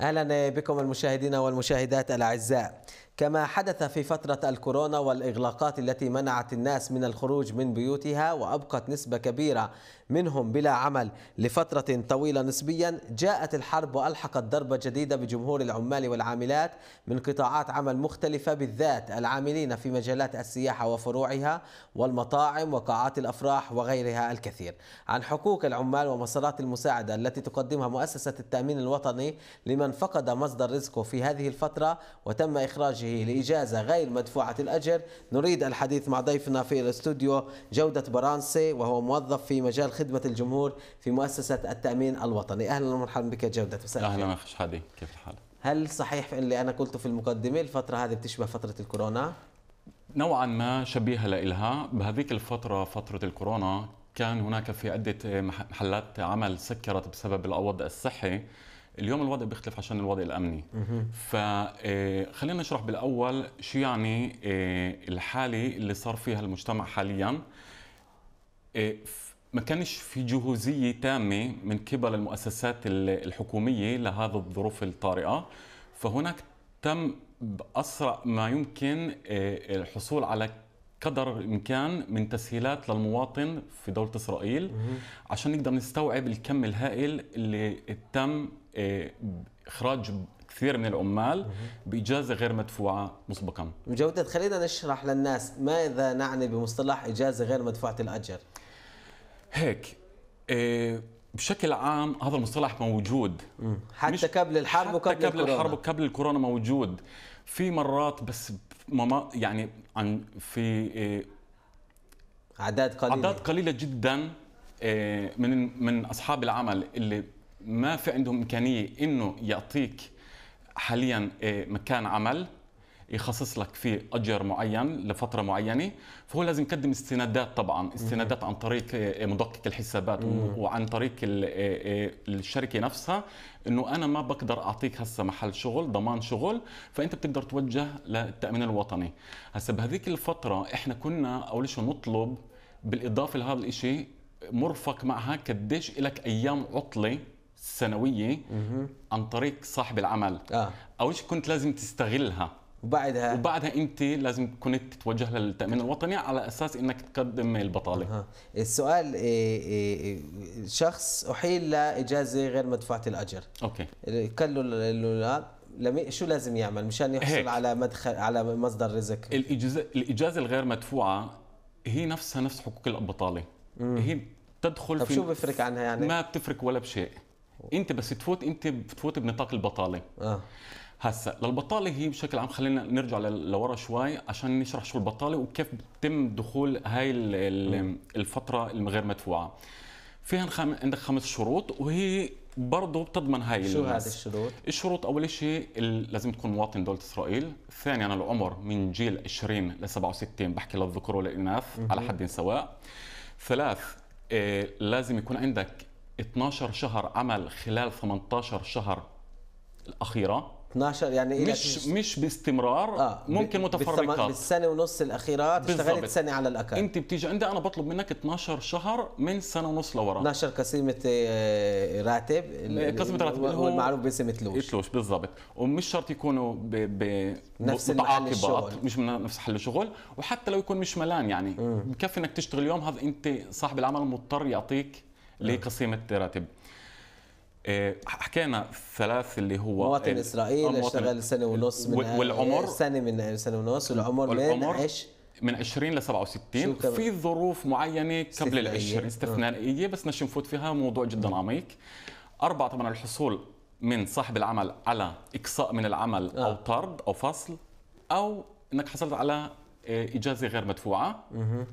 اهلا بكم المشاهدين والمشاهدات الاعزاء كما حدث في فترة الكورونا والإغلاقات التي منعت الناس من الخروج من بيوتها وأبقت نسبة كبيرة منهم بلا عمل لفترة طويلة نسبيا جاءت الحرب وألحقت ضربة جديدة بجمهور العمال والعاملات من قطاعات عمل مختلفة بالذات العاملين في مجالات السياحة وفروعها والمطاعم وقاعات الأفراح وغيرها الكثير عن حقوق العمال ومسارات المساعدة التي تقدمها مؤسسة التأمين الوطني لمن فقد مصدر رزقه في هذه الفترة وتم إخراجه هذه الإجازة غير مدفوعة الأجر نريد الحديث مع ضيفنا في الاستوديو جودة برانسي وهو موظف في مجال خدمة الجمهور في مؤسسة التأمين الوطني أهلا ومرحبا بك جودة وسهلا أهلا أخي شحادي كيف الحال؟ هل صحيح اللي أنا قلته في المقدمة الفترة هذه بتشبه فترة الكورونا؟ نوعا ما شبيهة لإلها بهذيك الفترة فترة الكورونا كان هناك في عدة محلات عمل سكرت بسبب الأوضاع الصحي اليوم الوضع بيختلف عشان الوضع الامني فخلينا آه، نشرح بالاول شو يعني آه، الحاله اللي صار فيها المجتمع حاليا آه، ما كانش في جهوزيه تامه من قبل المؤسسات الحكوميه لهذه الظروف الطارئه فهناك تم باسرع ما يمكن الحصول على قدر الامكان من تسهيلات للمواطن في دوله اسرائيل عشان نقدر نستوعب الكم الهائل اللي تم آه، اخراج كثير من العمال باجازه غير مدفوعه مسبقا. مجودد خلينا نشرح للناس ماذا نعني بمصطلح اجازه غير مدفوعه الاجر؟ هيك آه، بشكل عام هذا المصطلح موجود حتى قبل الحرب وقبل حتى قبل الحرب وقبل الكورونا موجود في مرات بس مما يعني عن في اعداد آه، قليله اعداد قليله جدا آه، من من اصحاب العمل اللي ما في عندهم امكانيه انه يعطيك حاليا آه، مكان عمل يخصص لك فيه اجر معين لفتره معينه فهو لازم يقدم استندات طبعا استندات عن طريق آه، مدقق الحسابات وعن طريق آه، آه، الشركه نفسها انه انا ما بقدر اعطيك هسه محل شغل ضمان شغل فانت بتقدر توجه للتامين الوطني هسه بهذيك الفتره احنا كنا اول شيء نطلب بالاضافه لهذا الشيء مرفق معها قديش لك ايام عطله سنويه عن طريق صاحب العمل آه. اول شيء كنت لازم تستغلها وبعدها وبعدها انت لازم كنت تتوجه للتامين الوطني على اساس انك تقدم البطاله أه. السؤال إيه، إيه، إيه، شخص احيل لاجازه غير مدفوعه الاجر اوكي له لم... شو لازم يعمل مشان يحصل هيك. على مدخل على مصدر رزق الاجازه الاجازه الغير مدفوعه هي نفسها نفس حقوق البطاله مم. هي تدخل طب في شو بفرق عنها يعني ما بتفرق ولا بشيء انت بس تفوت انت بتفوت بنطاق البطاله آه. هسا للبطاله هي بشكل عام خلينا نرجع لورا شوي عشان نشرح شو البطاله وكيف بتم دخول هاي الفتره الغير مدفوعه فيها عندك خمس شروط وهي برضه بتضمن هاي شو هذه الشروط؟ الشروط اول شيء لازم تكون مواطن دوله اسرائيل، ثانيا يعني العمر من جيل 20 ل 67 بحكي للذكور والاناث على حد سواء. ثلاث إيه لازم يكون عندك 12 شهر عمل خلال 18 شهر الاخيره 12 يعني إيه مش مش باستمرار آه ممكن متفرقات بالسنه ونص الاخيره اشتغلت سنه على الاقل انت بتيجي عندي انا بطلب منك 12 شهر من سنه ونص لورا 12 قسيمه آه، راتب آه، قسيمه راتب هو المعروف باسم تلوش تلوش بالضبط ومش شرط يكونوا ب... ب... نفس متعاقبات مش من نفس حل الشغل وحتى لو يكون مش ملان يعني بكفي انك تشتغل يوم هذا انت صاحب العمل مضطر يعطيك لقسيمه راتب إيه، حكينا ثلاث اللي هو مواطن إيه، اسرائيل اشتغل آه، سنه ونص من والعمر سنه من سنه ونص والعمر, والعمر من ايش؟ من 20 ل 67 في ظروف معينه قبل ال 20 آه. استثنائيه بس مش نفوت فيها موضوع جدا عميق أربعة طبعا الحصول من صاحب العمل على إقصاء من العمل آه. أو طرد أو فصل أو أنك حصلت على آه، إجازة غير مدفوعة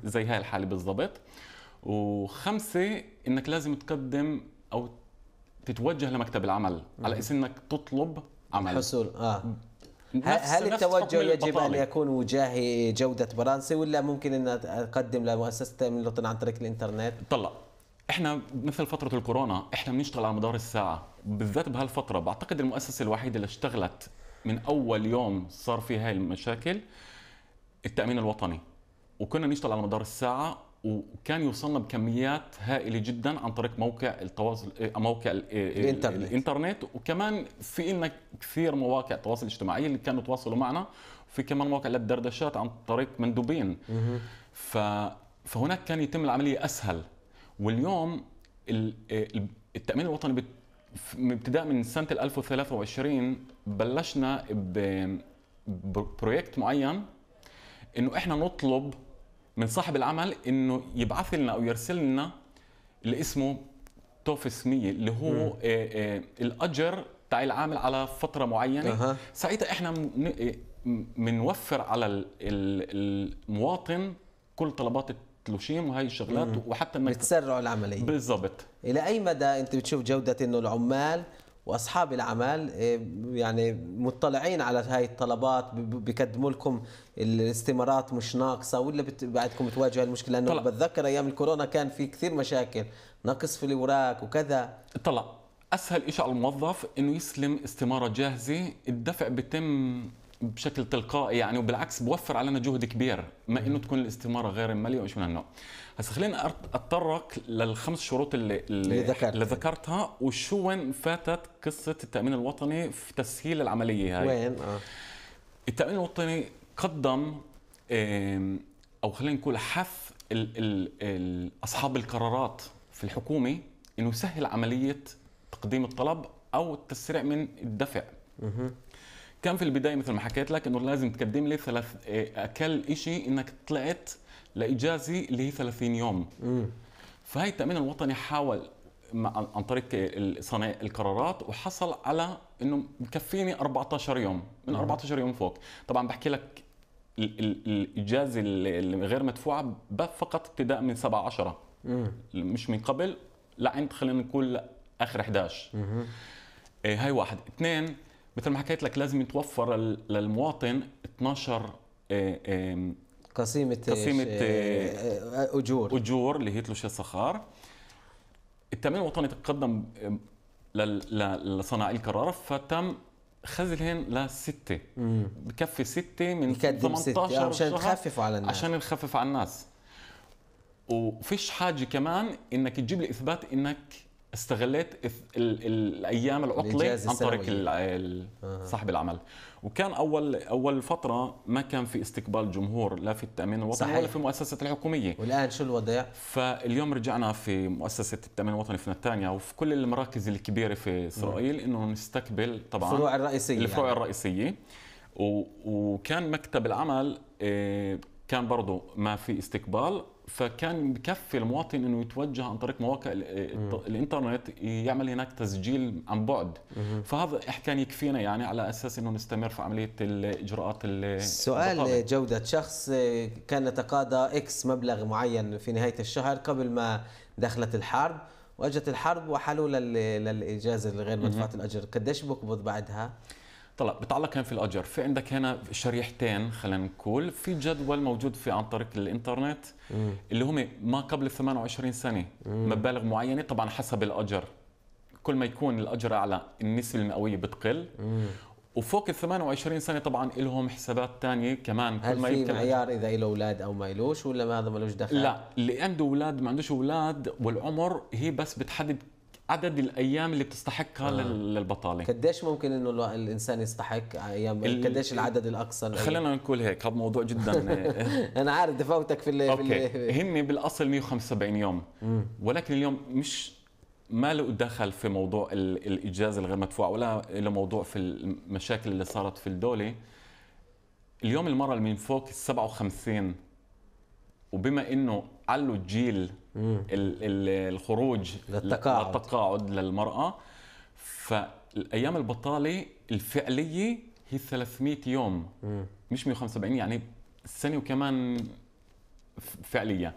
زي هاي الحالة بالضبط وخمسة أنك لازم تقدم أو تتوجه لمكتب العمل على اساس انك تطلب عمل حصول اه هل التوجه يجب ان يكون وجاهي جوده برانسي ولا ممكن ان اقدم لمؤسسه من عن طريق الانترنت؟ طلع احنا مثل فتره الكورونا احنا بنشتغل على مدار الساعه بالذات بهالفتره بعتقد المؤسسه الوحيده اللي اشتغلت من اول يوم صار في هاي المشاكل التامين الوطني وكنا نشتغل على مدار الساعه وكان يوصلنا بكميات هائله جدا عن طريق موقع التواصل إيه، موقع إيه، إيه، الانترنت الانترنت وكمان في لنا كثير مواقع تواصل اجتماعي اللي كانوا يتواصلوا معنا وفي كمان مواقع للدردشات عن طريق مندوبين ف فهناك كان يتم العمليه اسهل واليوم التامين الوطني ابتداء من سنه 2023 بلشنا ببروجكت معين انه احنا نطلب من صاحب العمل انه يبعث لنا او يرسل لنا اللي اسمه توفس 100 اللي هو آآ آآ إيه، إيه، الاجر تاع العامل على فتره معينه أه. ساعتها احنا بنوفر إيه، على المواطن كل طلبات التلوشيم وهي الشغلات وحتى بتسرعوا العمليه بالضبط الى اي مدى انت بتشوف جوده انه العمال واصحاب الاعمال إيه، يعني مطلعين على هاي الطلبات بيقدموا لكم الاستمارات مش ناقصه ولا بعدكم تواجه المشكله لانه بتذكر ايام الكورونا كان في كثير مشاكل نقص في الاوراق وكذا طلع اسهل شيء على الموظف انه يسلم استماره جاهزه الدفع بيتم بشكل تلقائي يعني وبالعكس بوفر علينا جهد كبير ما انه تكون الاستماره غير ماليه وايش من هالنوع. هسه خلينا اتطرق للخمس شروط اللي اللي, ذكرت. اللي ذكرتها وشو وين فاتت قصه التامين الوطني في تسهيل العمليه هاي. وين؟ اه التامين الوطني قدم او خلينا نقول حث الـ الـ الـ اصحاب القرارات في الحكومه انه يسهل عمليه تقديم الطلب او التسريع من الدفع. كان في البدايه مثل ما حكيت لك انه لازم تقدم لي ثلاث آه، اقل شيء انك طلعت لاجازه اللي هي 30 يوم فهي التامين الوطني حاول عن طريق صنع القرارات وحصل على انه مكفيني 14 يوم من 14 يوم فوق طبعا بحكي لك الاجازه الغير مدفوعه فقط ابتداء من 7 10 مش من قبل لعند خلينا نقول اخر 11 آه، هاي واحد اثنين مثل ما حكيت لك لازم يتوفر للمواطن 12 قسيمة قسيمة اجور اجور اللي هي تلوشي الصخار التامين الوطني تقدم لصناعي القرار فتم خزلهن لستة بكفي ستة من 18 يعني عشان تخفف على الناس عشان نخفف على الناس وفيش حاجة كمان انك تجيب لي اثبات انك استغليت الايام العطله عن طريق صاحب العمل وكان اول اول فتره ما كان في استقبال جمهور لا في التامين الوطني صحيح. ولا في مؤسسه الحكوميه والان شو الوضع فاليوم رجعنا في مؤسسه التامين الوطني في نتانيا وفي كل المراكز الكبيره في اسرائيل انه نستقبل طبعا الفروع الرئيسيه الفروع يعني. الرئيسيه وكان مكتب العمل إيه، كان برضه ما في استقبال فكان بكفي المواطن انه يتوجه عن طريق مواقع الانترنت يعمل هناك تسجيل عن بعد فهذا كان يكفينا يعني على اساس انه نستمر في عمليه الاجراءات السؤال جوده شخص آه، كان يتقاضى اكس مبلغ معين في نهايه الشهر قبل ما دخلت الحرب واجت الحرب وحلوا للاجازه الغير مدفوعه الاجر قديش بقبض بعدها طلع بتعلق هنا في الاجر في عندك هنا شريحتين خلينا نقول في جدول موجود في عن طريق الانترنت مم. اللي هم ما قبل 28 سنه مم. مبالغ معينه طبعا حسب الاجر كل ما يكون الاجر اعلى النسبه المئويه بتقل مم. وفوق ال 28 سنه طبعا لهم حسابات ثانيه كمان كل ما في معيار اذا له اولاد او ما لهوش ولا ما هذا ما لهوش دخل؟ لا اللي عنده اولاد ما عندوش اولاد والعمر هي بس بتحدد عدد الايام اللي بتستحقها آه. للبطاله قديش ممكن انه الانسان يستحق ايام ال... قديش العدد الاقصى خلينا نقول هيك هذا موضوع جدا انا عارف دفوتك في اللي أوكي. اللي... هم بالاصل 175 يوم مم. ولكن اليوم مش ما له دخل في موضوع الاجازه الغير مدفوعه ولا له موضوع في المشاكل اللي صارت في الدوله اليوم المراه اللي من فوق ال 57 وبما انه علوا الجيل الخروج للتقاعد للتقاعد للمراه فالايام البطاله الفعليه هي 300 يوم مم. مش 175 يعني سنه وكمان فعليا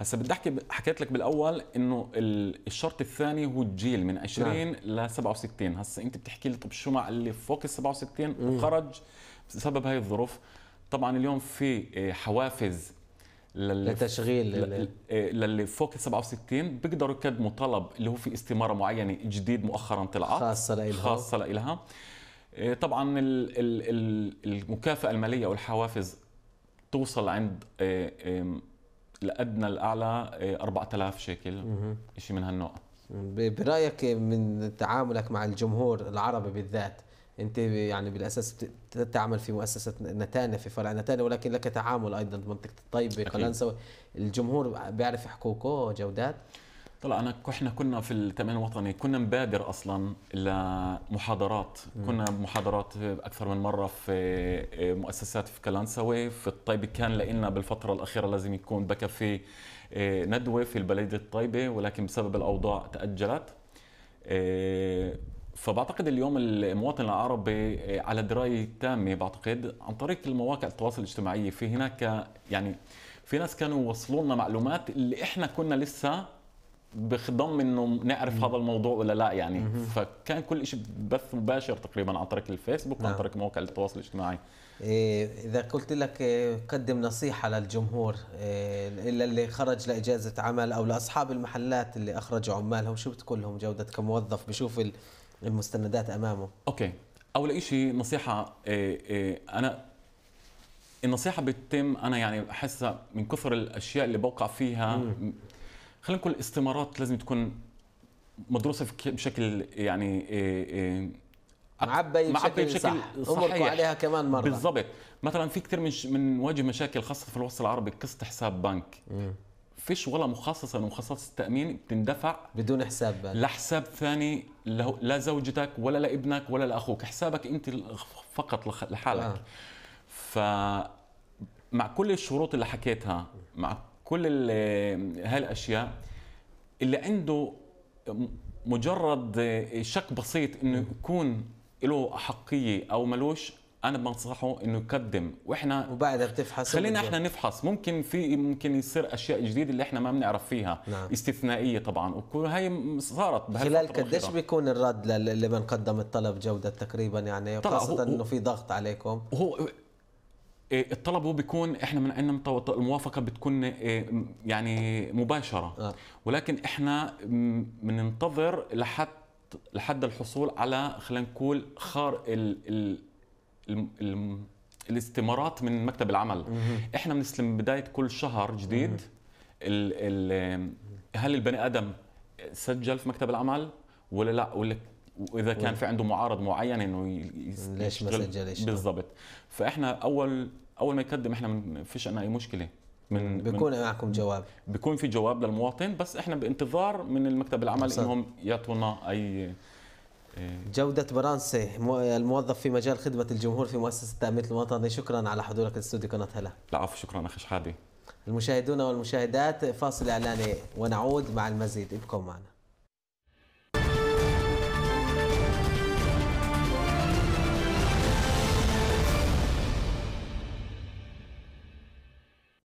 هسا بدي احكي حكيت لك بالاول انه الشرط الثاني هو الجيل من 20 نعم. ل 67 هسا انت بتحكي لي طب شو مع اللي فوق ال 67 وخرج بسبب هاي الظروف طبعا اليوم في آه، حوافز للي لتشغيل للي, إيه، للي فوق ال 67 بيقدروا يقدموا طلب اللي هو في استماره معينه جديد مؤخرا طلعت خاصه لإلها خاصه لإلها إيه، طبعا المكافاه الماليه والحوافز توصل عند الادنى إيه، الاعلى 4000 شيكل شيء من هالنوع برايك من تعاملك مع الجمهور العربي بالذات انت يعني بالاساس تعمل في مؤسسه نتانه في فرع نتانه ولكن لك تعامل ايضا بمنطقه الطيبه قلنسوه الجمهور بيعرف حقوقه جودات طلع انا احنا كنا في التامين الوطني كنا مبادر اصلا لمحاضرات كنا محاضرات اكثر من مره في آه، مؤسسات في قلنسوى في الطيبه كان لنا بالفتره الاخيره لازم يكون في آه، ندوه في البلديه الطيبه ولكن بسبب الاوضاع تاجلت آه، فبعتقد اليوم المواطن العربي آه، على درايه تامه بعتقد عن طريق المواقع التواصل الاجتماعي في هناك يعني في ناس كانوا وصلوا لنا معلومات اللي احنا كنا لسه بخضم انه نعرف هذا الموضوع ولا لا يعني فكان كل شيء بث مباشر تقريبا عن طريق الفيسبوك عن وعن نعم. طريق مواقع التواصل الاجتماعي إيه اذا قلت لك إيه، قدم نصيحه للجمهور إيه، الا اللي خرج لاجازه عمل او لاصحاب المحلات اللي اخرجوا عمالهم شو بتقول لهم جودتك كموظف بشوف المستندات امامه اوكي اول شيء نصيحه إيه، إيه، انا النصيحه بتتم انا يعني بحسها من كثر الاشياء اللي بوقع فيها خلينا نقول الاستمارات لازم تكون مدروسه بشكل يعني إيه، معبي بشكل, معبي بشكل صح صحيح عليها كمان مره بالضبط مثلا في كثير من من واجه مشاكل خاصه في الوسط العربي قصه حساب بنك فيش ولا مخصصه من مخصصات التامين بتندفع بدون حساب بقى. لحساب ثاني لا زوجتك ولا لابنك ولا لاخوك حسابك انت فقط لحالك آه. فمع كل الشروط اللي حكيتها مع كل هالاشياء اللي عنده مجرد شك بسيط انه يكون له احقيه او ملوش انا بنصحه انه يقدم واحنا وبعدها بتفحص خلينا احنا نفحص ممكن في ممكن يصير اشياء جديده اللي احنا ما بنعرف فيها نعم. استثنائيه طبعا وكل هاي صارت خلال قديش بيكون الرد لمن بنقدم الطلب جوده تقريبا يعني خاصه انه في ضغط عليكم هو إيه، الطلب هو بيكون احنا من عندنا الموافقه بتكون إيه، يعني مباشره آه. ولكن احنا بننتظر لحد لحد الحصول على خلينا نقول خار ال ال الم... الاستمارات من مكتب العمل مم. احنا بنستلم بدايه كل شهر جديد ال... ال... هل البني ادم سجل في مكتب العمل ولا لا ولا واذا كان في عنده معارض معين انه ليش ما سجلش بالضبط فاحنا اول اول ما يقدم احنا ما فيش عندنا اي مشكله من بيكون من معكم جواب بيكون في جواب للمواطن بس احنا بانتظار من المكتب العمل انهم يعطونا اي إيه. جودة برانسي الموظف في مجال خدمة الجمهور في مؤسسة التأمين الوطني شكرا على حضورك الاستوديو قناة هلا لا عفو شكرا أخي شحابي المشاهدون والمشاهدات فاصل إعلاني ونعود مع المزيد ابقوا معنا